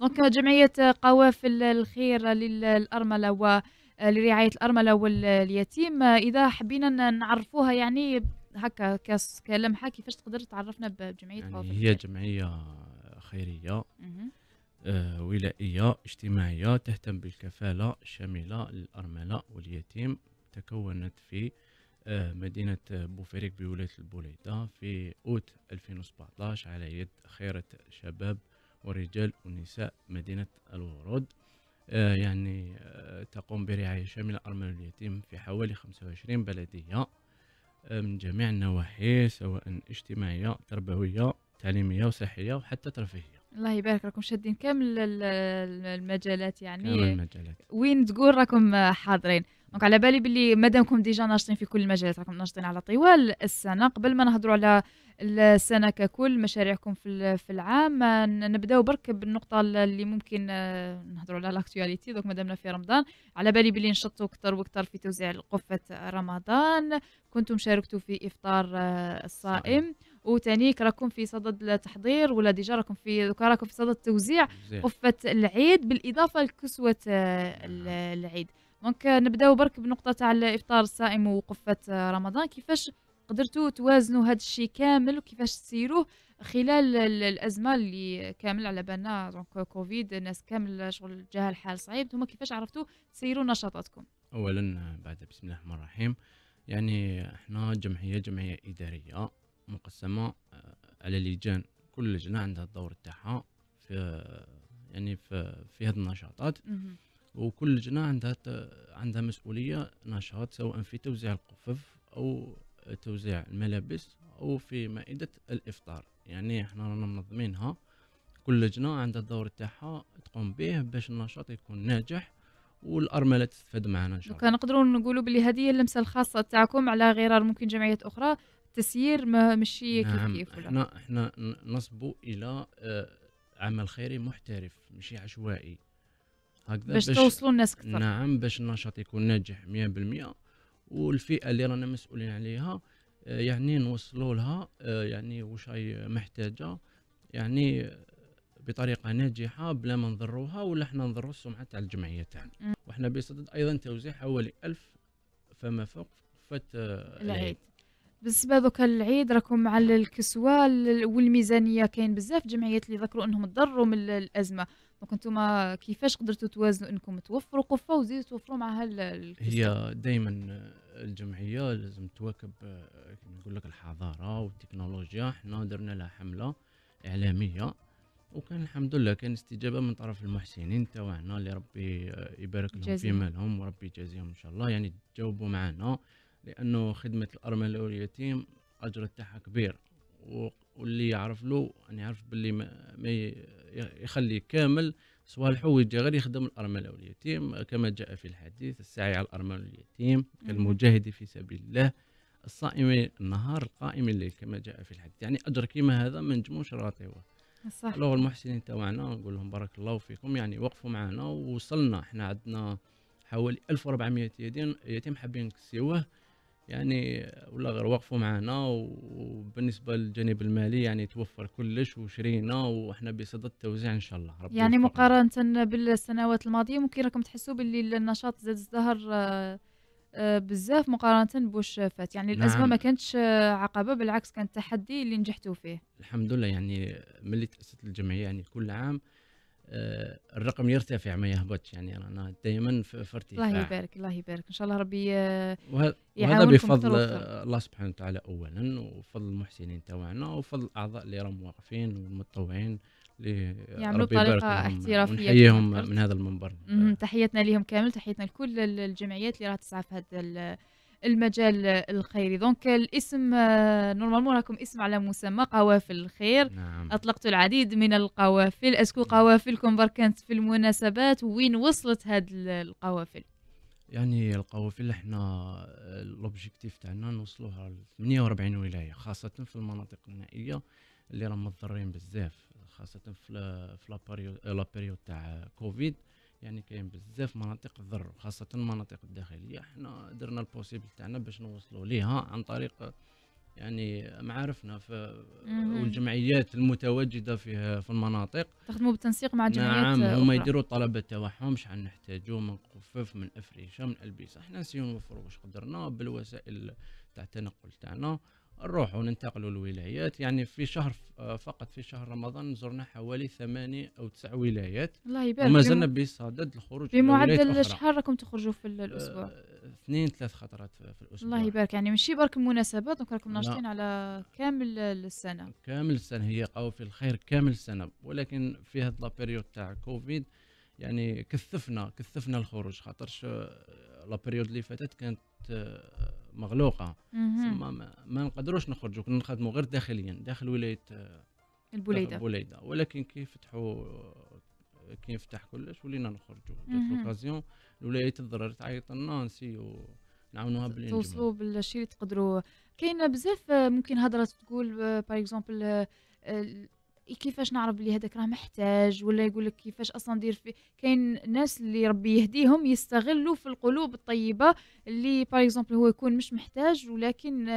دونك جمعيه قوافل الخير للارمله و لرعايه الارمله واليتيم اذا حبينا نعرفوها يعني هكا كلمحه كيفاش تقدر تعرفنا بجمعيه يعني قوافل هي جمعيه خيريه آه ولائيه اجتماعيه تهتم بالكفاله الشامله للارمله واليتيم تكونت في آه مدينة بوفريك بولاية البوليدة في أوت 2017 على يد خيرة شباب ورجال ونساء مدينة الورود آه، يعني آه، تقوم برعاية شاملة أرمل اليتيم في حوالي 25 بلدية آه، من جميع النواحي سواء اجتماعية تربوية تعليمية وصحية وحتى ترفيهية الله يبارك راكم شادين كامل المجالات يعني كامل المجالات وين تقول راكم حاضرين دونك على بالي باللي مادامكم ديجا ناشطين في كل المجالات راكم ناشطين على طوال السنه قبل ما نهضروا على السنه ككل مشاريعكم في في العام نبداو برك بالنقطه اللي ممكن آه، نهضروا على لاكتواليتي دونك مادامنا في رمضان على بالي باللي نشطوا اكثر واكثر في توزيع قفه رمضان كنتم شاركتوا في افطار آه، الصائم وتانيك راكم في صدد التحضير ولا ديجا راكم في راكم في صدد توزيع قفه العيد بالاضافه لكسوه آه، نعم. العيد دونك نبداو برك بنقطه تاع الافطار الصائم وقفه رمضان كيفاش قدرتوا توازنوا هذا الشيء كامل وكيفاش تسيروه خلال الازمه اللي كامل على بالنا دونك كوفيد الناس كامل شغل جاها الحال صعيب ثم كيفاش عرفتوا تسيروا نشاطاتكم اولا بعد بسم الله الرحمن الرحيم يعني احنا جمعيه جمعيه اداريه مقسمه آه، على لجان كل لجنه عندها الدور تاعها في يعني في في هذه النشاطات وكل لجنه عندها عندها مسؤوليه نشاط سواء في توزيع القفف او توزيع الملابس او في مائده الافطار يعني احنا رانا منظمينها كل لجنه عندها الدور تاعها تقوم به باش النشاط يكون ناجح والارمله تستفاد معنا ان شاء الله نقدروا نقولوا بلي هذه هي اللمسه الخاصه تاعكم على غرار ممكن جمعيات اخرى تسيير ما مشي كيف نعم كيف احنا احنا نصبوا الى آه، عمل خيري محترف مشي عشوائي هكذا باش توصلوا الناس اكثر نعم باش النشاط يكون ناجح 100% والفئه اللي رانا مسؤولين عليها آه، يعني نوصلوا لها آه، يعني واش هي محتاجه يعني بطريقه ناجحه بلا ما نضروها ولا حنا نضروا السمعه تاع الجمعيه تاعنا وحنا بصدد ايضا توزيع حوالي ألف فما فوق فت آه، العيد بالنسبه ذوك العيد راكم مع الكسوه والميزانيه كاين بزاف جمعيات اللي ذكروا انهم تضروا من الازمه دونك انتم كيفاش قدرتوا توازنوا انكم توفروا قفه وزيدوا توفروا معها هي دائما الجمعيه لازم تواكب كما نقول لك الحضاره والتكنولوجيا حنا درنا لها حمله اعلاميه وكان الحمد لله كان استجابه من طرف المحسنين تاعنا اللي ربي يبارك لهم في مالهم وربي يجازيهم ان شاء الله يعني تجاوبوا معنا لانه خدمه الارمله واليتيم اجر تاعها كبير واللي يعرف له يعني يعرف باللي ما, ما يخليه كامل سواء الحويجة غير يخدم الأرملة واليتيم كما جاء في الحديث السعي على الأرملة واليتيم كالمجاهد في سبيل الله الصائم النهار القائم الليل كما جاء في الحديث يعني أجر كيما هذا ما نجموش راطيوه صح لو المحسنين تاعنا نقول لهم بارك الله فيكم يعني وقفوا معنا ووصلنا احنا عندنا حوالي 1400 يتيم يتيم حابين نكسيوه يعني ولا غير وقفوا معنا وبالنسبه للجانب المالي يعني توفر كلش وشرينا وحنا بصدد التوزيع ان شاء الله ربي يعني مقارنه بالسنوات الماضيه ممكن راكم تحسوا باللي النشاط زاد الزهر آه، آه، بزاف مقارنه بوش فات يعني الازمه نعم. ما كانتش عقبه بالعكس كانت تحدي اللي نجحتوا فيه الحمد لله يعني ملي تاسست الجمعيه يعني كل عام آه، الرقم يرتفع ما يهبطش يعني رانا دائما في ارتفاع الله يبارك الله يبارك ان شاء الله ربي آه، وهذا بفضل الله سبحانه وتعالى اولا وفضل المحسنين تاعنا وفضل الاعضاء اللي راهم واقفين والمتطوعين اللي يعملوا طريقه احترافيه ونحييهم من هذا المنبر تحياتنا لهم كامل تحياتنا لكل الجمعيات اللي راه تسعى في هذا المجال الخيري دونك الاسم نورمالمون راكم اسم على مسمى قوافل الخير نعم. اطلقت العديد من القوافل اسكو قوافلكم برك كانت في المناسبات وين وصلت هاد القوافل يعني القوافل احنا آه، لوبجيكتيف تاعنا نوصلوها ل 48 ولايه خاصه في المناطق النائيه اللي راهم مضرين بزاف خاصه في لا بيريود تاع كوفيد يعني كاين بزاف مناطق الضر خاصة المناطق الداخلية احنا درنا البوسيبل تاعنا باش نوصلوا ليها عن طريق يعني معارفنا في والجمعيات المتواجده في في المناطق تخدموا بالتنسيق مع جمعيات نعم هما يديروا الطلبات تاعهم شحال نحتاجوا من قفاف من افريشه من البسه احنا نسيو نوفروا واش قدرنا بالوسائل تاع التنقل تاعنا نروحوا ننتقلوا للولايات يعني في شهر آه، فقط في شهر رمضان زرنا حوالي ثمانية أو تسع ولايات الله يبارك وما زلنا بصدد الخروج بمعدل شحال راكم تخرجوا في الأسبوع؟ آه، اثنين ثلاث خطرات في الأسبوع الله يبارك يعني ماشي برك المناسبات دونك راكم ناشطين على كامل السنة كامل السنة هي قاو في الخير كامل السنة ولكن في هاد لابيريود تاع كوفيد يعني كثفنا كثفنا الخروج خاطرش آه، لابيريود اللي فاتت كانت مغلوقه ثم ما نقدروش نخرجوا كنا نخدموا غير داخليا داخل ولايه البوليده البوليده ولكن كي فتحوا كي نفتح كلش ولينا نخرجوا جات لوكازيون الولايات الضرر تعيط لنا نسيو نعاونوها بالانجماع توصلوا بالشيء اللي تقدروا كاين بزاف ممكن هضره تقول باغ آه، اكزومبل آه، آه، كيفاش نعرف بلي هذاك راه محتاج ولا يقول لك كيفاش اصلا ندير في كاين ناس اللي ربي يهديهم يستغلوا في القلوب الطيبه اللي باغ اكزومبل هو يكون مش محتاج ولكن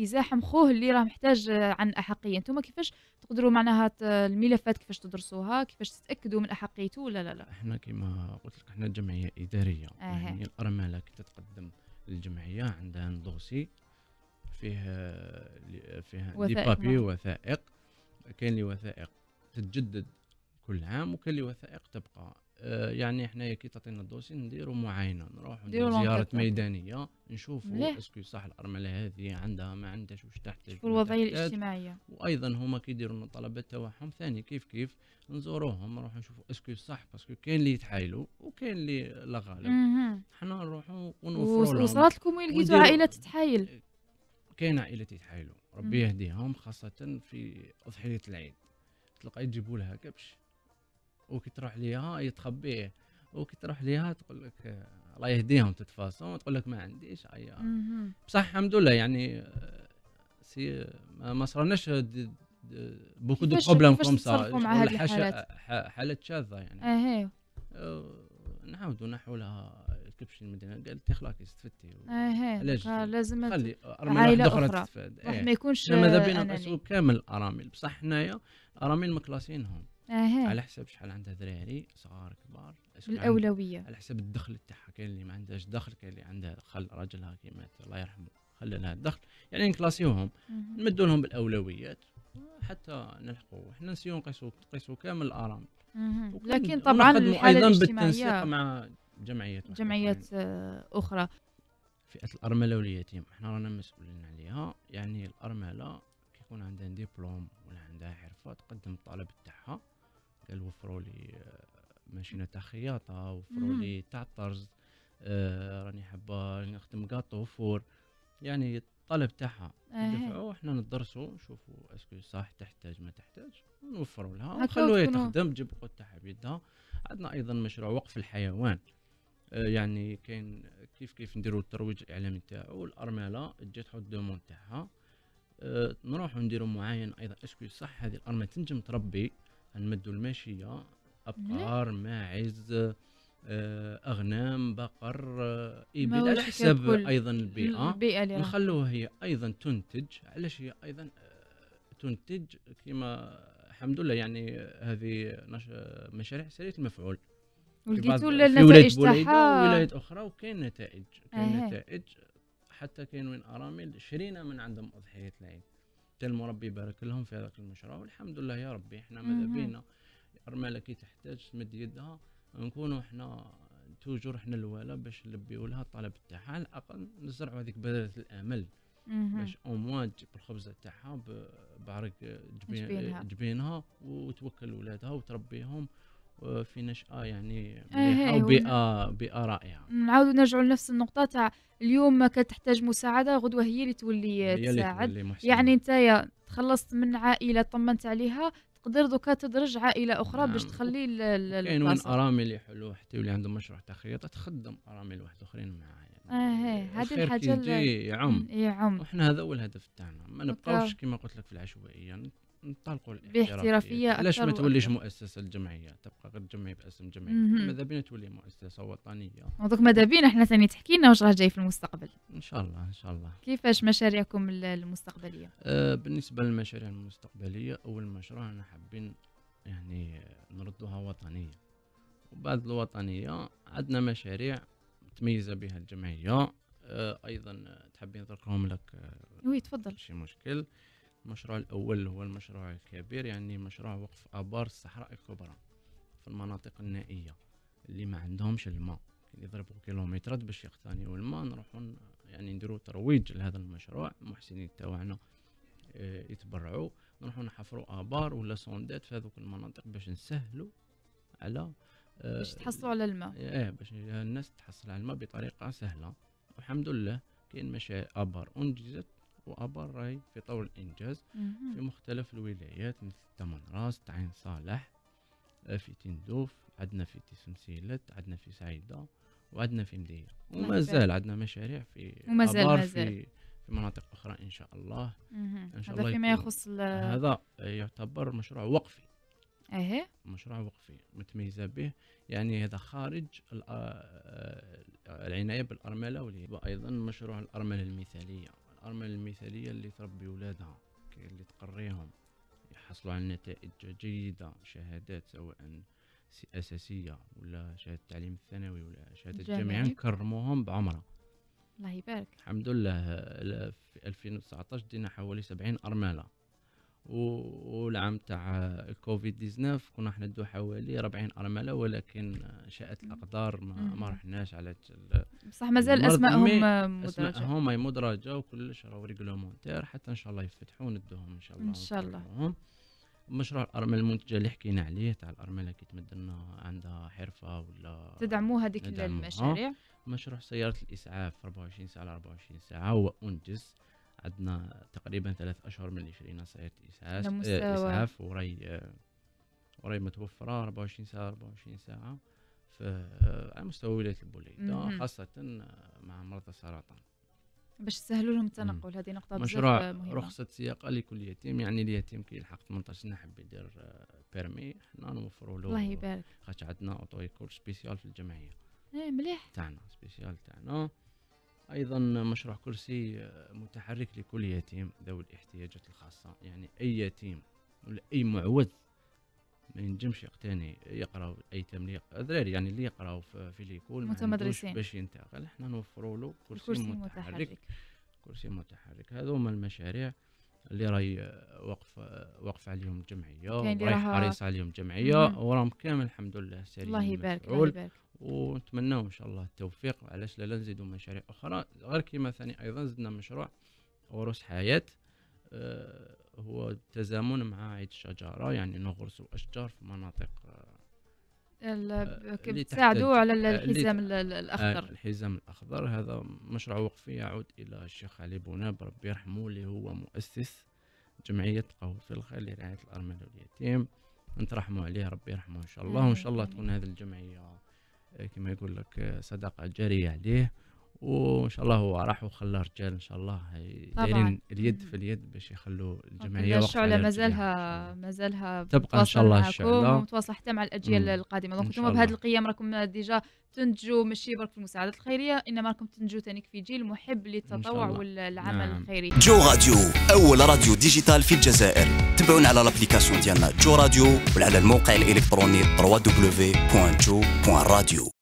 يزاحم خوه اللي راه محتاج عن احقيه انتم كيفاش تقدروا معناها الملفات كيفاش تدرسوها كيفاش تتاكدوا من احقيته ولا لا لا احنا كما قلت لك احنا جمعيه اداريه آه. يعني الارمله كي تتقدم للجمعيه عندها دوسي فيه فيها دي بابي وثائق كاين لي وثائق تتجدد كل عام وكاين لي وثائق تبقى آه يعني حنايا كي تعطينا الدوسي نديرو معاينه نروح نديرو زياره ميدانيه نشوفوا اسكو صح الارمله هذه عندها ما عندهاش واش تحتاج شوفوا الوضعيه الاجتماعيه وايضا هما كيديروا لنا الطلبات تاعهم ثاني كيف كيف نزوروهم نروح نشوفوا اسكو صح باسكو كاين اللي يتحايلوا وكاين اللي لا غالب حنا نروحوا ونوفروا لهم وصلت لكم لقيتوا عائله تتحايل كاينه عائلات يتحايلوا ربي يهديهم خاصه في اضحيه العيد تلقى يجيبوا لها كبش وكي تروح ليها يتخبيه وكي تروح ليها تقول لك الله يهديهم تتفاصم تقول لك ما عنديش ايا بصح الحمد لله يعني سي ما صرناش بوكو دو بروبليم كوم سا حالات شاذه يعني اه نعاودوا نحولها تركبش المدينه قال تخلاك استفدتي إيه، إيه، علاش لازم خلي عائله اخرى إيه. ما يكونش ماذا بينا نقصوا كامل الارامل بصح حنايا ارامل مكلاسينهم آه على حسب شحال عندها دراري صغار كبار الاولويه على حسب الدخل تاعها كاين اللي ما عندهاش دخل كاين اللي عندها خل راجلها مات الله يرحمه خلى لها الدخل يعني نكلاسيوهم نمدوا لهم بالاولويات حتى نلحقوا احنا نسيو نقيسوا نقيسوا كامل الارامل لكن طبعا الحاله الاجتماعيه مع جمعيات جمعيات آه، اخرى فئه الارمله واليتيم حنا رانا مسؤولين عليها يعني الارمله كيكون عندها ديبلوم ولا عندها حرفه تقدم الطلب تاعها قال وفروا لي آه، ماشينه تاع خياطه وفروا لي تاع طرز آه راني حابه نخدم كاطو فور يعني الطلب تاعها ندفعو حنا ندرسو نشوفو اسكو صح تحتاج ما تحتاج نوفرو لها ونخلوها تخدم تجيب قوت تاعها بيدها عندنا ايضا مشروع وقف الحيوان آه، يعني كاين كيف كيف نديرو الترويج الاعلامي تاعو الارمله تجي تحط دومون تاعها أه نروحو نديرو معاين ايضا اسكو صح هذه الارمله تنجم تربي نمدو الماشيه ابقار ماعز آه، اغنام بقر ابل آه، على حسب ايضا البيئه البيئه نخلوها هي ايضا تنتج علاش هي ايضا تنتج كما الحمد لله يعني هذه مشاريع سريه المفعول ولقيتوا النتائج تاعها ولايات اخرى وكاين نتائج كاين نتائج حتى كاين وين ارامل شرينا من عندهم اضحيه العيد حتى المربي بارك لهم في هذاك المشروع والحمد لله يا ربي احنا ماذا بينا ارمله كي تحتاج تمد يدها نكونوا احنا توجور احنا الوالا باش نلبيو لها الطلب تاعها على الاقل نزرعوا هذيك بذره الامل باش او موان تجيب الخبزه تاعها بعرق جبينها, جبينها وتوكل ولادها وتربيهم في نشأة يعني إيه، مليحة إيه، وبيئة بيئة رائعة نعاود نرجعوا لنفس النقطة تاع اليوم ما كتحتاج مساعدة غدوة هي اللي تولي تساعد يعني انت تخلصت من عائلة طمنت عليها تقدر دوكا تدرج عائله اخرى نعم. باش تخلي كاين وين ارامل اللي يحلوا حتى يولي عندهم مشروع تاع خياطة تخدم ارامل واحد اخرين معاها يعني اه إيه، هذه الحاجه يعم يعم وحنا هذا هو الهدف تاعنا ما نبقاوش كما قلت لك في العشوائيه يعني نطلقوا الاحترافيه علاش ما توليش مؤسسه الجمعيه تبقى غير جمعيه باسم جمعيه ماذا بينا تولي مؤسسه وطنيه ودوك ماذا بينا احنا ثاني تحكي لنا واش راه جاي في المستقبل ان شاء الله ان شاء الله كيفاش مشاريعكم المستقبليه آه بالنسبه للمشاريع المستقبليه اول مشروع انا حابين يعني نردوها وطنيه وبعد الوطنيه عندنا مشاريع متميزه بها الجمعيه آه ايضا تحبين نذكرهم لك آه وي تفضل شي مشكل المشروع الأول هو المشروع الكبير يعني مشروع وقف آبار الصحراء الكبرى في المناطق النائية اللي ما عندهمش الماء يعني يضربوا كيلومترات باش يقتنيو الماء نروحو يعني نديرو ترويج لهذا المشروع المحسنين تاعنا آه، يتبرعوا نروحو نحفروا ابار ولا سوندات في هذوك المناطق باش نسهلوا على آه، باش تحصلوا على الماء ايه باش الناس تحصل على الماء بطريقه سهله والحمد لله كاين مشاريع ابار انجزت وأبر راي في طور الإنجاز في مختلف الولايات مثل راس تعين صالح آه، في تندوف عندنا في تسمسيلت عندنا في سعيدة وعندنا في مدية ومازال عندنا مشاريع في ومازال أبار في في مناطق أخرى إن شاء الله إن شاء هذا الله فيما يخص هذا يعتبر مشروع وقفي اهي مشروع وقفي متميزه به يعني هذا خارج آه، آه، العنايه بالارمله وايضا مشروع الارمله المثاليه الأرملة المثالية اللي تربي ولادها كاين اللي تقريهم يحصلوا على نتائج جيدة شهادات سواء أساسية ولا شهادة التعليم الثانوي ولا شهادة الجامعة نكرموهم بعمره الله يبارك الحمد لله في 2019 دينا حوالي سبعين أرملة والعام تاع كوفيد 19 كنا حنا ندو حوالي 40 أرملة ولكن شاءت الأقدار ما, ما رحناش على بصح مازال أسمائهم مدرجة أسمائهم هي مدرجة وكلش راهو ريغلومونتير حتى إن شاء الله يفتحوا ندوهم إن شاء الله إن شاء الله مشروع الارمله المنتجه اللي حكينا عليه تاع الارمله كي تمد لنا عندها حرفه ولا تدعموا هذيك المشاريع مشروع سياره الاسعاف 24 ساعه على 24 ساعه هو انجز عندنا تقريبا ثلاث اشهر من شرينا سياره اسعاف نعم، آه، اسعاف وراي آه، وراي متوفره 24 ساعه 24 ساعه آه، على مستوى ولايه البوليده خاصه مع مرضى السرطان باش تسهلوا لهم التنقل هذه نقطه بزاف مشروع مهمه رخصه سياقه لكل يتيم يعني اليتيم كيلحق 18 سنه حب يدير بيرمي حنا نوفروا له الله يبارك خاطش عندنا اوتو سبيسيال في الجمعيه ايه مليح تاعنا سبيسيال تاعنا ايضا مشروع كرسي آه، متحرك لكل يتيم ذوي الاحتياجات الخاصه يعني اي يتيم ولا اي معوز ما ينجمش يقتني يقراو اي تمليق الدراري يعني اللي يقراو في ليكول متمدرسين باش ينتقل احنا نوفروا له كرسي, كرسي متحرك. متحرك كرسي متحرك هذو هما المشاريع اللي راهي آه، واقف آه، واقف عليهم الجمعيه وراهي حريصه عليهم الجمعيه وراهم كامل الحمد لله سالين الله يبارك الله يبارك ونتمناو ان شاء الله التوفيق علاش لا نزيدوا مشاريع اخرى غير كيما ثاني ايضا زدنا مشروع غرس حياه آه هو تزامن مع عيد الشجره يعني نغرس اشجار في مناطق آه، آه، اللي تساعدوا على آه، الحزام الاخضر الحزام الاخضر هذا مشروع وقفي يعود الى الشيخ علي بوناب ربي يرحمه اللي هو مؤسس جمعيه قهوه في الخير لرعايه الارمله واليتيم نترحموا عليه ربي يرحمه ان شاء الله وان شاء الله تكون هذه الجمعيه كما يقول لك صدقة جارية عليه وان شاء الله هو راح وخلى رجال ان شاء الله دايرين يعني اليد في اليد باش يخلوا الجمعيه الشعله مازالها مازالها تبقى ان شاء الله الشعله ومتواصله حتى مع الاجيال مم. القادمه دونك انتم بهذه القيم راكم ديجا تنتجوا ماشي برك في المساعدات الخيريه انما راكم تنتجوا ثاني في جيل محب للتطوع والعمل نعم. الخيري جو راديو اول راديو ديجيتال في الجزائر تابعونا على لابليكاسيون ديالنا جو راديو وعلى الموقع الالكتروني www.jo.radio